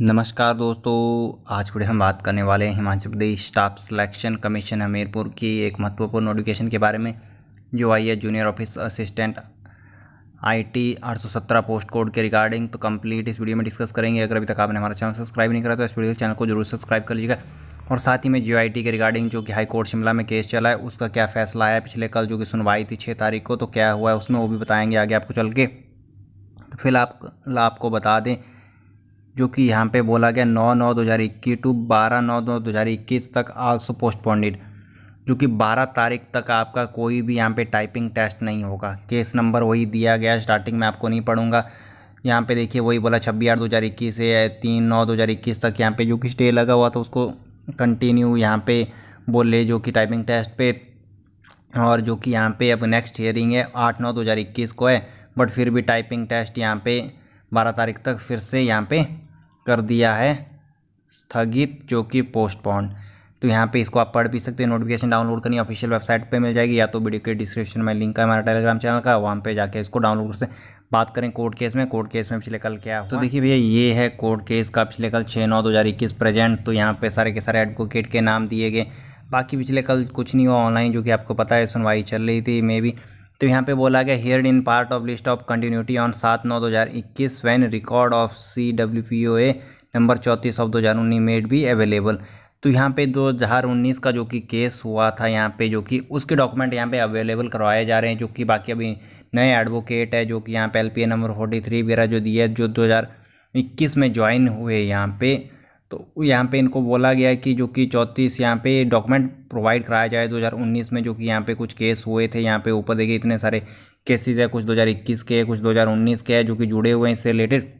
नमस्कार दोस्तों आज वीडियो हम बात करने वाले हैं Himachal Pradesh staff selection commission Hamirpur की एक महत्वपूर्ण नोटिफिकेशन के बारे में जो आई है junior office assistant IT 817 post code के रिगार्डिंग तो कंप्लीट इस वीडियो में डिस्कस करेंगे अगर अभी तक आपने हमारा चैनल सब्सक्राइब नहीं करा तो इस वीडियो चैनल को जरूर सब्सक्राइब कर लीजिएगा और साथ ही में जी के रिगार्डिंग जो कि हाई कोर्ट शिमला में केस चला है उसका क्या फैसला आया पिछले कल जो कि सुनवाई थी छः तारीख को तो क्या हुआ है उसमें वो भी बताएँगे आगे आपको चल के तो फिलहाल आपको बता दें जो कि यहाँ पे बोला गया नौ नौ दो हज़ार इक्कीस टू बारह नौ दो दो हज़ार इक्कीस तक आल्सो पोस्टपोन्डेड जो कि बारह तारीख तक आपका कोई भी यहाँ पे टाइपिंग टेस्ट नहीं होगा केस नंबर वही दिया गया स्टार्टिंग में आपको नहीं पढ़ूंगा यहाँ पे देखिए वही बोला छब्बीस आठ दो हज़ार इक्कीस से तीन नौ दो हज़ार इक्कीस तक यहाँ पे जो कि स्टे लगा हुआ था उसको कंटिन्यू यहाँ पे बोले जो कि टाइपिंग टेस्ट पे और जो कि यहाँ पे अब नेक्स्ट हियरिंग है आठ नौ दो हज़ार इक्कीस को है बट फिर भी टाइपिंग टेस्ट यहाँ पे बारह तारीख तक फिर से यहाँ पे कर दिया है स्थगित जो कि पोस्टपोन तो यहाँ पे इसको आप पढ़ भी सकते हैं नोटिफिकेशन डाउनलोड करनी ऑफिशियल वेबसाइट पे मिल जाएगी या तो वीडियो के डिस्क्रिप्शन में लिंक है हमारा टेलीग्राम चैनल का वहाँ पे जाके इसको डाउनलोड करते बात करें कोर्ट केस में कोर्ट केस में पिछले कल क्या हुआ तो देखिए भैया ये है कोर्ट केस का पिछले कल छः नौ दो हज़ार इक्कीस प्रेजेंट तो यहाँ पे सारे के सारे एडवोकेट के नाम दिए गए बाकी पिछले कल कुछ नहीं हुआ ऑनलाइन जो कि आपको पता है सुनवाई चल रही थी मे बी तो यहाँ पे बोला गया here in part of list of continuity on सात नौ दो हज़ार इक्कीस वैन record of C W P O A number चौंतीस ऑफ दो हज़ार उन्नीस मेड भी अवेलेबल तो यहाँ पे दो हज़ार उन्नीस का जो कि केस हुआ था यहाँ पे जो कि उसके डॉक्यूमेंट यहाँ पे अवेलेबल करवाए जा रहे हैं जो कि बाकी अभी नए एडवोकेट है जो कि यहाँ पे एल नंबर फोर्टी थ्री वगैरह जो दिए जो दो हज़ार इक्कीस में ज्वाइन हुए यहाँ पे तो यहाँ पे इनको बोला गया कि जो कि चौंतीस यहाँ पे डॉक्यूमेंट प्रोवाइड कराया जाए 2019 में जो कि यहाँ पे कुछ केस हुए थे यहाँ पे ऊपर देखिए इतने सारे केसेस है कुछ 2021 के है कुछ 2019 के है जो कि जुड़े हुए हैं इससे रिलेटेड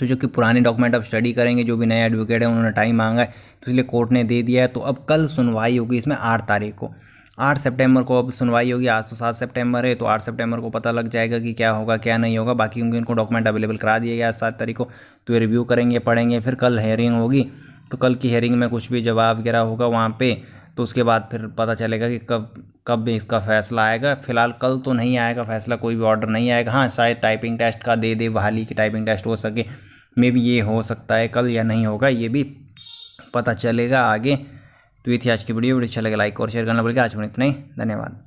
तो जो कि पुराने डॉक्यूमेंट अब स्टडी करेंगे जो भी नए एडवोकेट हैं उन्होंने टाइम मांगा है तो इसलिए कोर्ट ने दे दिया है तो अब कल सुनवाई होगी इसमें आठ तारीख को आठ सितंबर को अब सुनवाई होगी आज तो सात सितंबर है तो आठ सितंबर को पता लग जाएगा कि क्या होगा क्या नहीं होगा बाकी क्योंकि उनको डॉक्यूमेंट अवेलेबल करा दिया गया सात तारीख को तो ये रिव्यू करेंगे पढ़ेंगे फिर कल हेयरिंग होगी तो कल की हेयरिंग में कुछ भी जवाब वगैरह होगा वहाँ पर तो उसके बाद फिर पता चलेगा कि कब कब भी इसका फैसला आएगा फिलहाल कल तो नहीं आएगा फैसला कोई भी ऑर्डर नहीं आएगा हाँ शायद टाइपिंग टेस्ट का दे दे बहाली की टाइपिंग टेस्ट हो सके मे भी ये हो सकता है कल या नहीं होगा ये भी पता चलेगा आगे तो ये थी आज की वीडियो वीडियो अच्छा लगे लाइक और शेयर करना बोलिए आज बने इतना ही धन्यवाद